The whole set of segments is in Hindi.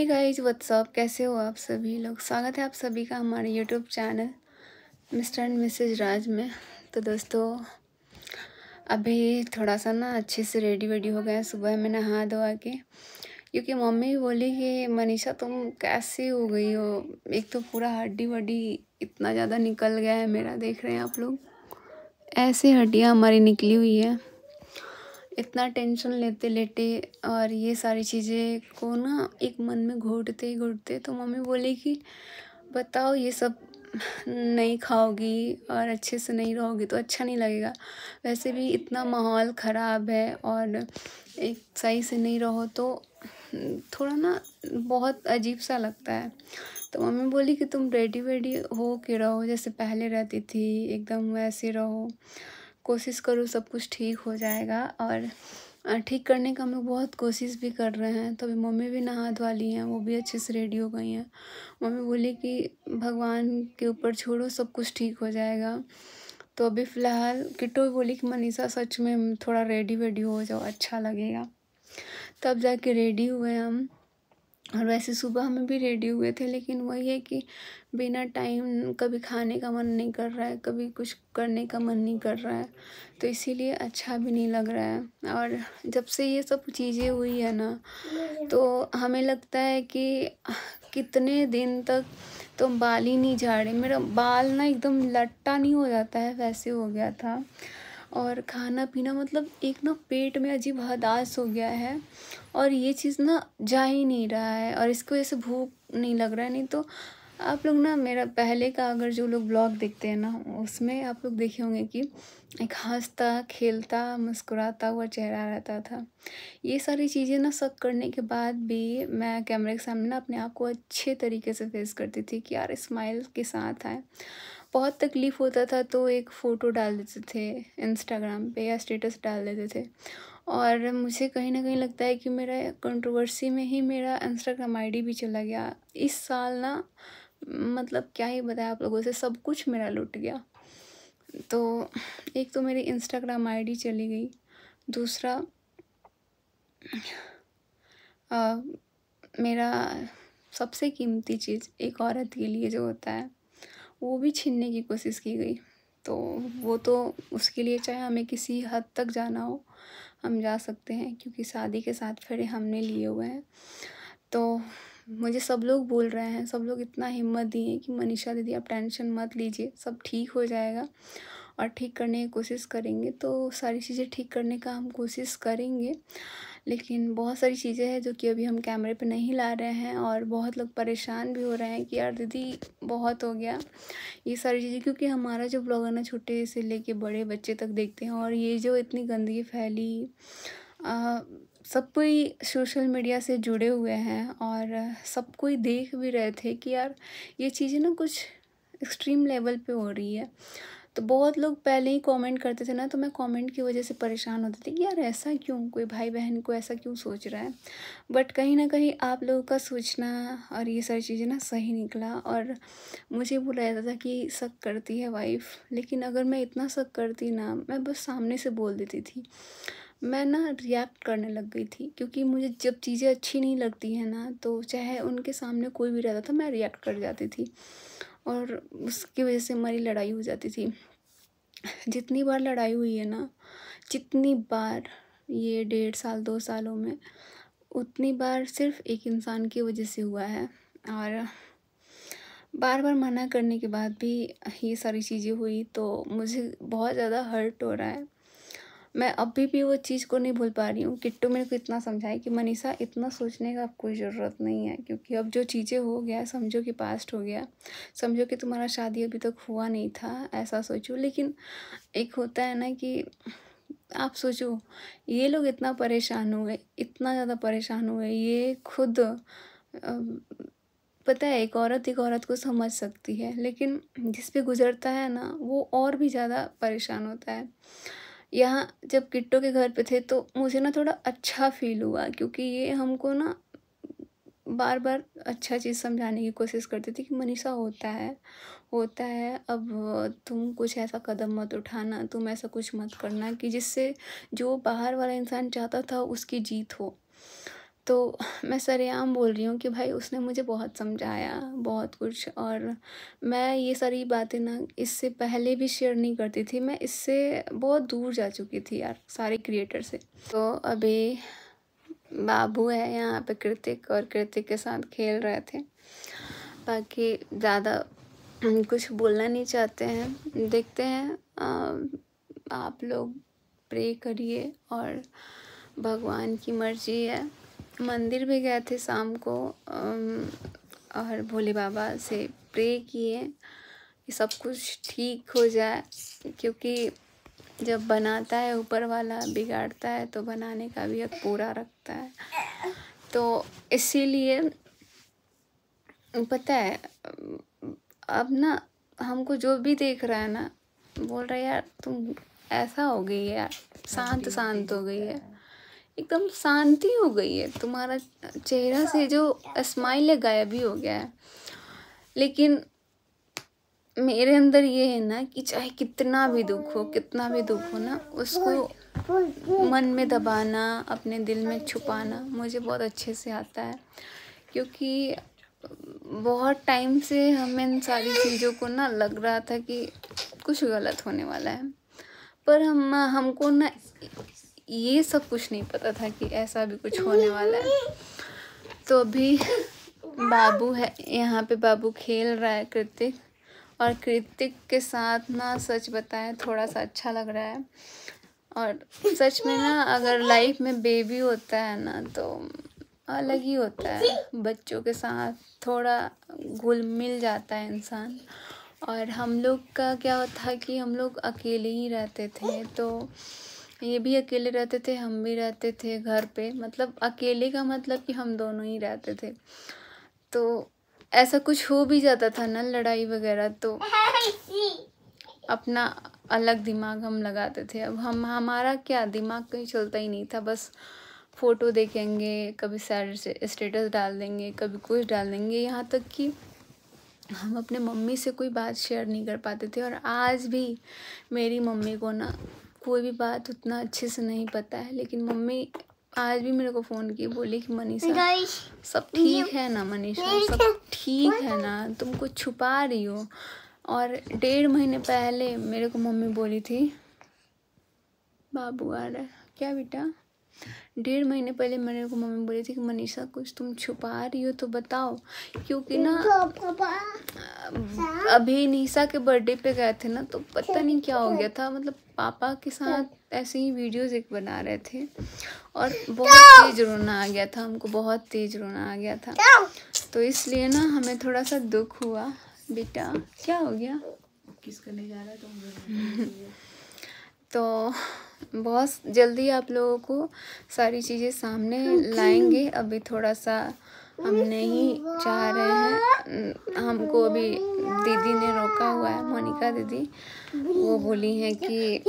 हे गाइस व्हाट्सअप कैसे हो आप सभी लोग स्वागत है आप सभी का हमारे YouTube channel Mr and Mrs Raj में तो दोस्तों अभी थोड़ा सा ना अच्छे से रेडी वेडी हो गया सुबह में नहा धोआ के क्योंकि मम्मी बोली कि मनीषा तुम कैसे हो गई हो एक तो पूरा हड्डी वड्डी इतना ज़्यादा निकल गया है मेरा देख रहे हैं आप लोग ऐसे हड्डियाँ हमारी निकली हुई है इतना टेंशन लेते लेते और ये सारी चीज़ें को ना एक मन में घोटते घोटते तो मम्मी बोले कि बताओ ये सब नहीं खाओगी और अच्छे से नहीं रहोगी तो अच्छा नहीं लगेगा वैसे भी इतना माहौल ख़राब है और एक सही से नहीं रहो तो थोड़ा ना बहुत अजीब सा लगता है तो मम्मी बोली कि तुम रेडी वेडी हो के रहो जैसे पहले रहती थी एकदम वैसे रहो कोशिश करो सब कुछ ठीक हो जाएगा और ठीक करने का हम लोग बहुत कोशिश भी कर रहे हैं तो अभी मम्मी भी नहा धो ली हैं वो भी अच्छे से रेडी हो गई हैं मम्मी बोली कि भगवान के ऊपर छोड़ो सब कुछ ठीक हो जाएगा तो अभी फ़िलहाल किटो भी बोली कि मनीषा सच में थोड़ा रेडी वेडी हो जाओ अच्छा लगेगा तब जाके रेडी हुए हम और वैसे सुबह हमें भी रेडी हुए थे लेकिन वही है कि बिना टाइम कभी खाने का मन नहीं कर रहा है कभी कुछ करने का मन नहीं कर रहा है तो इसीलिए अच्छा भी नहीं लग रहा है और जब से ये सब चीज़ें हुई है ना तो हमें लगता है कि कितने दिन तक तो बाल ही नहीं झाड़े मेरा बाल ना एकदम लट्टा नहीं हो जाता है वैसे हो गया था और खाना पीना मतलब एक ना पेट में अजीब हदास हो गया है और ये चीज़ ना जा ही नहीं रहा है और इसकी वजह से भूख नहीं लग रहा है नहीं तो आप लोग ना मेरा पहले का अगर जो लोग ब्लॉग देखते हैं ना उसमें आप लोग देखे होंगे कि एक हंसता खेलता मुस्कुराता हुआ चेहरा रहता था ये सारी चीज़ें ना सब करने के बाद भी मैं कैमरे के सामने ना अपने आप को अच्छे तरीके से फेस करती थी कि यार स्माइल के साथ आए बहुत तकलीफ़ होता था तो एक फ़ोटो डाल देते थे इंस्टाग्राम पे या स्टेटस डाल देते थे और मुझे कहीं ना कहीं लगता है कि मेरा कंट्रोवर्सी में ही मेरा इंस्टाग्राम आईडी भी चला गया इस साल ना मतलब क्या ही बताया आप लोगों से सब कुछ मेरा लुट गया तो एक तो मेरी इंस्टाग्राम आईडी चली गई दूसरा आ, मेरा सबसे कीमती चीज़ एक औरत के लिए जो होता है वो भी छीनने की कोशिश की गई तो वो तो उसके लिए चाहे हमें किसी हद तक जाना हो हम जा सकते हैं क्योंकि शादी के साथ फेरे हमने लिए हुए हैं तो मुझे सब लोग बोल रहे हैं सब लोग इतना हिम्मत दिए कि मनीषा दीदी आप टेंशन मत लीजिए सब ठीक हो जाएगा और ठीक करने की कोशिश करेंगे तो सारी चीज़ें ठीक करने का हम कोशिश करेंगे लेकिन बहुत सारी चीज़ें हैं जो कि अभी हम कैमरे पे नहीं ला रहे हैं और बहुत लोग परेशान भी हो रहे हैं कि यार दीदी बहुत हो गया ये सारी चीज़ें क्योंकि हमारा जो ब्लॉग है ना छोटे से लेके बड़े बच्चे तक देखते हैं और ये जो इतनी गंदगी फैली आ, सब कोई सोशल मीडिया से जुड़े हुए हैं और सब कोई देख भी रहे थे कि यार ये चीज़ें ना कुछ एक्सट्रीम लेवल पे हो रही है तो बहुत लोग पहले ही कमेंट करते थे ना तो मैं कमेंट की वजह से परेशान होती थी यार ऐसा क्यों कोई भाई बहन को ऐसा क्यों सोच रहा है बट कहीं ना कहीं आप लोगों का सोचना और ये सारी चीज़ें ना सही निकला और मुझे बोला जाता था कि शक करती है वाइफ लेकिन अगर मैं इतना शक करती ना मैं बस सामने से बोल देती थी मैं ना रिएक्ट करने लग गई थी क्योंकि मुझे जब चीज़ें अच्छी नहीं लगती हैं ना तो चाहे उनके सामने कोई भी रहता था मैं रिएक्ट कर जाती थी और उसकी वजह से हमारी लड़ाई हो जाती थी जितनी बार लड़ाई हुई है ना जितनी बार ये डेढ़ साल दो सालों में उतनी बार सिर्फ एक इंसान की वजह से हुआ है और बार बार मना करने के बाद भी ये सारी चीज़ें हुई तो मुझे बहुत ज़्यादा हर्ट हो रहा है मैं अभी भी वो चीज़ को नहीं भूल पा रही हूँ किट्टू मेरे को इतना समझाया कि मनीषा इतना सोचने का कोई ज़रूरत नहीं है क्योंकि अब जो चीज़ें हो गया समझो कि पास्ट हो गया समझो कि तुम्हारा शादी अभी तक हुआ नहीं था ऐसा सोचो लेकिन एक होता है ना कि आप सोचो ये लोग इतना परेशान हो गए इतना ज़्यादा परेशान हुए ये खुद पता है एक औरत एक औरत को समझ सकती है लेकिन जिस पे गुजरता है ना वो और भी ज़्यादा परेशान होता है यहाँ जब किट्टो के घर पे थे तो मुझे ना थोड़ा अच्छा फील हुआ क्योंकि ये हमको ना बार बार अच्छा चीज़ समझाने की कोशिश करती थी कि मनीषा होता है होता है अब तुम कुछ ऐसा कदम मत उठाना तुम ऐसा कुछ मत करना कि जिससे जो बाहर वाला इंसान चाहता था उसकी जीत हो तो मैं सरेआम बोल रही हूँ कि भाई उसने मुझे बहुत समझाया बहुत कुछ और मैं ये सारी बातें ना इससे पहले भी शेयर नहीं करती थी मैं इससे बहुत दूर जा चुकी थी यार सारे क्रिएटर से तो अभी बाबू है यहाँ पे कृतिक और कृतिक के साथ खेल रहे थे बाकी ज़्यादा कुछ बोलना नहीं चाहते हैं देखते हैं आप लोग प्रे करिए और भगवान की मर्जी है मंदिर भी गए थे शाम को और भोले बाबा से प्रे किए कि सब कुछ ठीक हो जाए क्योंकि जब बनाता है ऊपर वाला बिगाड़ता है तो बनाने का भी हक पूरा रखता है तो इसीलिए पता है अब ना हमको जो भी देख रहा है ना बोल रहा है यार तुम ऐसा हो गई है यार हाँ शांत शांत हो गई है एकदम शांति हो गई है तुम्हारा चेहरा से जो स्माइल है गायब ही हो गया है लेकिन मेरे अंदर ये है ना कि चाहे कितना भी दुख हो कितना भी दुख हो ना उसको मन में दबाना अपने दिल में छुपाना मुझे बहुत अच्छे से आता है क्योंकि बहुत टाइम से हमें इन सारी चीज़ों को ना लग रहा था कि कुछ गलत होने वाला है पर हम हमको ना ये सब कुछ नहीं पता था कि ऐसा भी कुछ होने वाला है तो अभी बाबू है यहाँ पे बाबू खेल रहा है कृतिक और कृतिक के साथ ना सच बताएं थोड़ा सा अच्छा लग रहा है और सच में ना अगर लाइफ में बेबी होता है ना तो अलग ही होता है बच्चों के साथ थोड़ा घुल मिल जाता है इंसान और हम लोग का क्या होता कि हम लोग अकेले ही रहते थे तो ये भी अकेले रहते थे हम भी रहते थे घर पे मतलब अकेले का मतलब कि हम दोनों ही रहते थे तो ऐसा कुछ हो भी जाता था ना लड़ाई वगैरह तो अपना अलग दिमाग हम लगाते थे अब हम हमारा क्या दिमाग कहीं चलता ही नहीं था बस फ़ोटो देखेंगे कभी सैड स्टेटस डाल देंगे कभी कुछ डाल देंगे यहाँ तक कि हम अपने मम्मी से कोई बात शेयर नहीं कर पाते थे और आज भी मेरी मम्मी को ना कोई भी बात उतना अच्छे से नहीं पता है लेकिन मम्मी आज भी मेरे को फ़ोन की बोली कि मनीषा सब ठीक है ना मनीषा सब तो ठीक है ना तुम कुछ छुपा रही हो और डेढ़ महीने पहले मेरे को मम्मी बोली थी बाबू आ रहा है क्या बेटा डेढ़ महीने पहले मेरे को मम्मी बोली थी कि मनीषा कुछ तुम छुपा रही हो तो बताओ क्योंकि ना तो अभी निशा के बर्थडे पे गए थे ना तो पता नहीं क्या हो गया था मतलब पापा के साथ ऐसे ही वीडियोस एक बना रहे थे और बहुत तेज़ रोना आ गया था हमको बहुत तेज़ रोना आ गया था तो इसलिए ना हमें थोड़ा सा दुख हुआ बेटा क्या हो गया किस करने जा रहा है तो तो बहुत जल्दी आप लोगों को सारी चीज़ें सामने लाएंगे अभी थोड़ा सा हम नहीं चाह रहे हैं हमको अभी दीदी ने रोका हुआ है मोनिका दीदी वो बोली हैं कि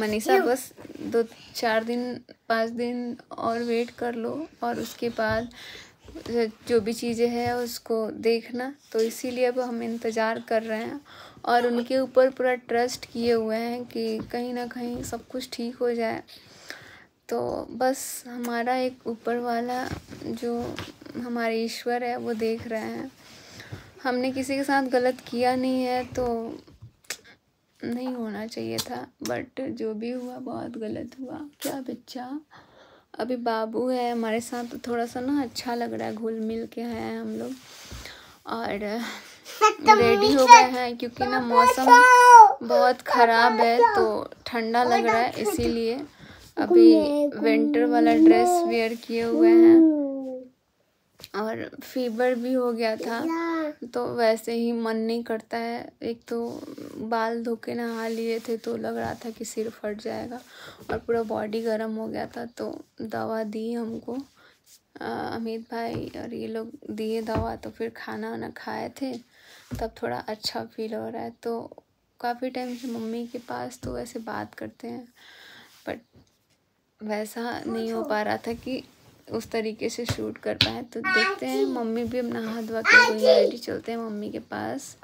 मनीषा बस दो चार दिन पाँच दिन और वेट कर लो और उसके बाद जो भी चीज़ें हैं उसको देखना तो इसीलिए अब हम इंतज़ार कर रहे हैं और उनके ऊपर पूरा ट्रस्ट किए हुए हैं कि कहीं ना कहीं सब कुछ ठीक हो जाए तो बस हमारा एक ऊपर वाला जो हमारे ईश्वर है वो देख रहे हैं हमने किसी के साथ गलत किया नहीं है तो नहीं होना चाहिए था बट जो भी हुआ बहुत गलत हुआ क्या बच्चा अभी बाबू है हमारे साथ तो थोड़ा सा ना अच्छा लग रहा है घुल मिल के हैं हम लोग और रेडी हो गए हैं क्योंकि ना मौसम बहुत ख़राब है तो ठंडा लग रहा है इसीलिए अभी विंटर वाला ड्रेस वेयर किए हुए हैं हम्म। और फीवर भी हो गया था तो वैसे ही मन नहीं करता है एक तो बाल धो के नहा लिए थे तो लग रहा था कि सिर फट जाएगा और पूरा बॉडी गर्म हो गया था तो दवा दी हमको अमित भाई और ये लोग दिए दवा तो फिर खाना वाना खाए थे तब थोड़ा अच्छा फील हो रहा है तो काफ़ी टाइम से मम्मी के पास तो वैसे बात करते हैं बट वैसा नहीं हो अच्छा। पा रहा था कि उस तरीके से शूट कर पाए तो देखते हैं मम्मी भी अपना हाथ धोवा के रेडी चलते हैं मम्मी के पास